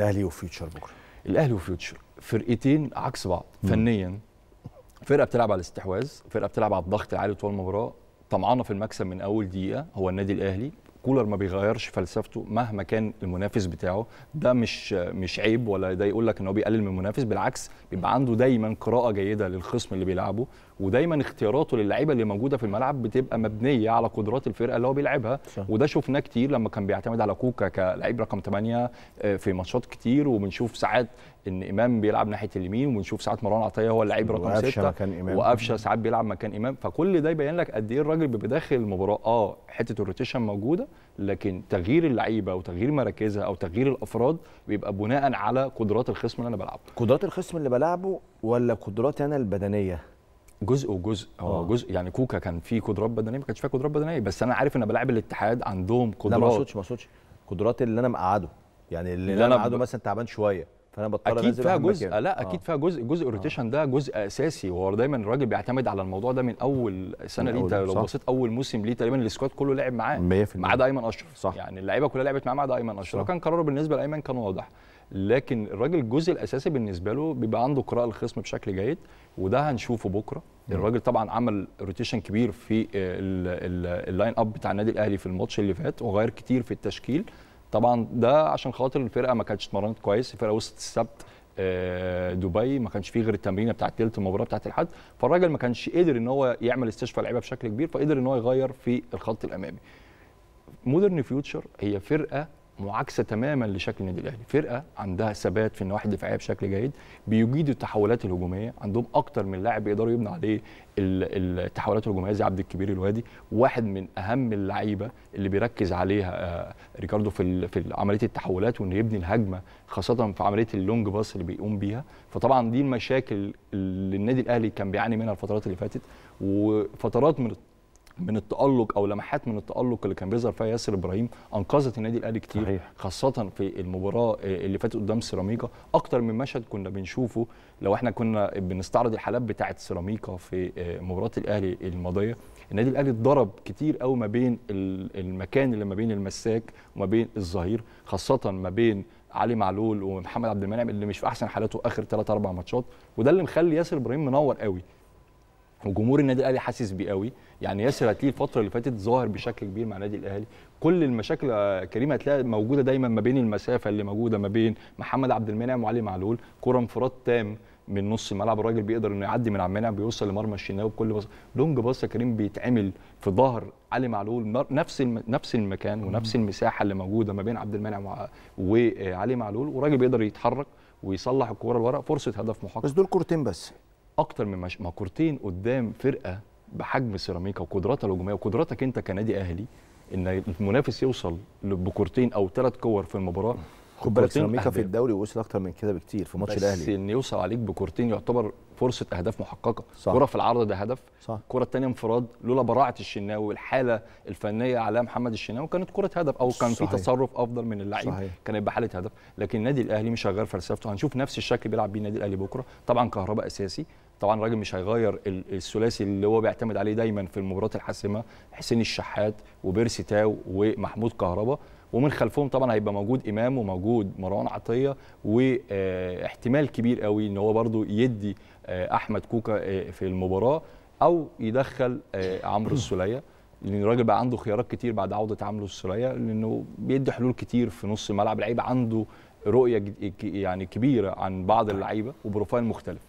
الاهلي وفيوتشر بكره الاهلي وفيوتشر فرقتين عكس بعض م. فنيا فرقه بتلعب على الاستحواذ فرقه بتلعب على الضغط العالي طول المباراه طمعانه في المكسب من اول دقيقه هو النادي الاهلي كولر ما بيغيرش فلسفته مهما كان المنافس بتاعه ده مش مش عيب ولا ده يقول لك ان هو بيقلل من المنافس بالعكس بيبقى عنده دايما قراءه جيده للخصم اللي بيلعبه ودايما اختياراته للعيبه اللي موجوده في الملعب بتبقى مبنيه على قدرات الفرقه اللي هو بيلعبها صح. وده شفناه كتير لما كان بيعتمد على كوكا كلاعب رقم 8 آه، في ماتشات كتير وبنشوف ساعات ان امام بيلعب ناحيه اليمين وبنشوف ساعات مروان عطيه هو اللعيب رقم 6 وقفشه وقفشه ساعات بيلعب مكان امام فكل ده يبين لك قد ايه الراجل بيبقى داخل المباراه اه حته الروتيشن موجوده لكن تغيير اللعيبه وتغيير مراكزها او تغيير الافراد بيبقى بناء على قدرات الخصم اللي انا بلعبه قدرات الخصم اللي بلعبه ولا قدراتي انا البدنيه جزء وجزء هو آه. جزء يعني كوكا كان فيه قدرات بدنيه ما كانش فيها قدرات بدنيه بس انا عارف ان بلاعب الاتحاد عندهم قدرات لا ما اقصدش ما اقصدش قدرات اللي انا مقعده يعني اللي, اللي انا مقعده ب... مثلا تعبان شويه فانا بضطر اكيد فيها جزء لا اكيد آه. فيها جزء جزء آه. الروتيشن ده جزء اساسي وهو دايما الراجل بيعتمد على الموضوع ده من اول سنه ليه لو بصيت اول موسم ليه تقريبا السكواد كله لعب معاه ما عدا ايمن اشرف صح يعني اللعيبه كلها لعبت معاه ما عدا ايمن اشرف كان قراره بالنسبه لايمن كان واضح لكن الراجل الجزء الاساسي بالنسبه له بيبقى عنده قراءه للخصم بشكل جيد وده هنشوفه بكره الراجل طبعا عمل روتيشن كبير في اللاين اب بتاع النادي الاهلي في الماتش اللي فات وغير كتير في التشكيل طبعا ده عشان خاطر الفرقه ما كانتش اتمرنت كويس الفرقه وصلت السبت آه، دبي ما كانش فيه غير التمرينه بتاعت تلت المباراه بتاعت الاحد فالراجل ما كانش قدر ان هو يعمل استشفاء لعيبه بشكل كبير فقدر ان هو يغير في الخط الامامي مودرن فيوتشر هي فرقه معاكسه تماما لشكل النادي الاهلي فرقه عندها ثبات في النواحي الدفاعيه بشكل جيد بيجيدوا التحولات الهجوميه عندهم اكتر من لاعب يقدروا يبنوا عليه التحولات الهجوميه زي عبد الكبير الوادي واحد من اهم اللعيبه اللي بيركز عليها آه، ريكاردو في في عمليه التحولات وانه يبني الهجمه خاصه في عمليه اللونج باص اللي بيقوم بيها فطبعا دي المشاكل اللي النادي الاهلي كان بيعاني منها الفترات اللي فاتت وفترات من من التالق او لمحات من التالق اللي كان بيظهر فيها ياسر ابراهيم انقذت النادي الاهلي كتير صحيح. خاصه في المباراه آه، اللي فاتت قدام سيراميكا اكتر من مشهد كنا بنشوفه لو احنا كنا بنستعرض الحالات بتاعه سيراميكا في آه، مباراه الاهلي الماضيه النادي الاهلي اتضرب كتير قوي ما بين المكان اللي ما بين المساك وما بين الظهير خاصه ما بين علي معلول ومحمد عبد المنعم اللي مش في احسن حالاته اخر 3 4 ماتشات وده اللي مخلي ياسر ابراهيم منور قوي وجمهور النادي الاهلي حاسس بيه قوي يعني ياسر هتلاقيه الفتره اللي فاتت ظاهر بشكل كبير مع النادي الاهلي كل المشاكل يا كريم هتلاقي موجوده دايما ما بين المسافه اللي موجوده ما بين محمد عبد المنعم وعلي معلول كره انفراد تام من نص الملعب الراجل بيقدر انه يعدي من عبد المنعم بيوصل لمرمى الشناوي بكل باص لونج باص يا كريم بيتعمل في ظهر علي معلول نفس الم... نفس المكان ونفس المساحه اللي موجوده ما بين عبد المنعم وعلي معلول وراجل بيقدر يتحرك ويصلح الكوره لورا فرصه هدف محقق بس دول كورتين بس اكتر من ما كورتين قدام فرقه بحجم سيراميكا وقدراتها الهجوميه وقدراتك انت كنادي اهلي ان المنافس يوصل بكورتين او ثلاث كور في المباراه خد بالك سيراميكا في الدوري وصل اكتر من كده بكتير في ماتش الاهلي بس ان يوصل عليك بكورتين يعتبر فرصه اهداف محققه صح. كره في العرض ده هدف صح. كره الثانيه انفراد لولا براعه الشناوي والحاله الفنيه على محمد الشناوي كانت كره هدف او كان في تصرف افضل من اللعيب كان يبقى حاله هدف لكن النادي الاهلي مش هيغير فلسفته هنشوف نفس الشكل بيلعب بيه النادي الاهلي بكره طبعا كهرباء اساسي طبعا الراجل مش هيغير الثلاثي اللي هو بيعتمد عليه دايما في المباريات الحاسمه حسين الشحات وبيرسي تاو ومحمود كهربا ومن خلفهم طبعا هيبقى موجود امام وموجود مروان عطيه واحتمال كبير قوي ان هو برده يدي آه، احمد كوكا آه، في المباراه او يدخل آه، عمرو السوليه لان الراجل بقى عنده خيارات كتير بعد عوده عمرو السوليه لانه بيدي حلول كتير في نص الملعب لعيب عنده رؤيه يعني كبيره عن بعض طيب. اللعيبه وبروفايل مختلف